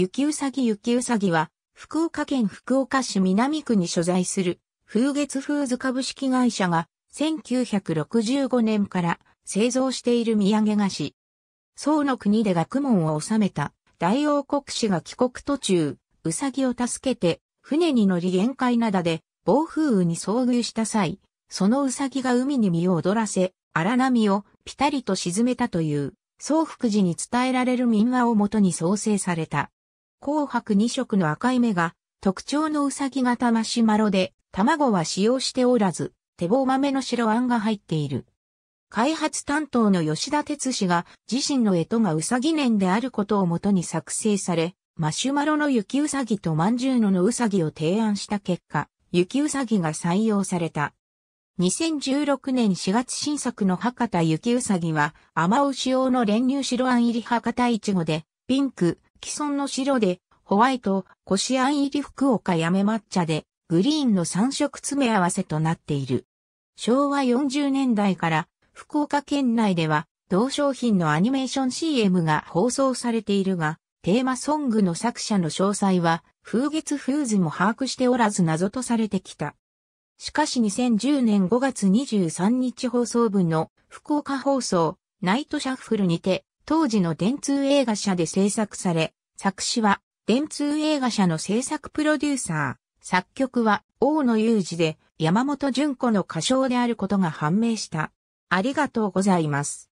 雪うさぎ雪うさぎは、福岡県福岡市南区に所在する、風月フーズ株式会社が、1965年から製造している土産菓子。宋の国で学問を収めた大王国師が帰国途中、うさぎを助けて、船に乗り限界灘で暴風雨に遭遇した際、そのうさぎが海に身を踊らせ、荒波をピタリと沈めたという、宋福寺に伝えられる民話をもとに創生された。紅白2色の赤い目が特徴のうさぎ型マシュマロで、卵は使用しておらず、手棒豆の白あんが入っている。開発担当の吉田哲氏が自身の干支がうさぎ年であることをもとに作成され、マシュマロの雪うさぎとまんじゅうののうさぎを提案した結果、雪うさぎが採用された。2016年4月新作の博多雪うさぎは、甘牛用の練乳白あん入り博多いちごで、ピンク、既存の白で、ホワイト、コシアン入り福岡やめ抹茶で、グリーンの3色詰め合わせとなっている。昭和40年代から福岡県内では同商品のアニメーション CM が放送されているが、テーマソングの作者の詳細は風月フーズも把握しておらず謎とされてきた。しかし2010年5月23日放送分の福岡放送ナイトシャッフルにて当時の電通映画社で制作され、作詞は電通映画社の制作プロデューサー、作曲は大野雄二で山本淳子の歌唱であることが判明した。ありがとうございます。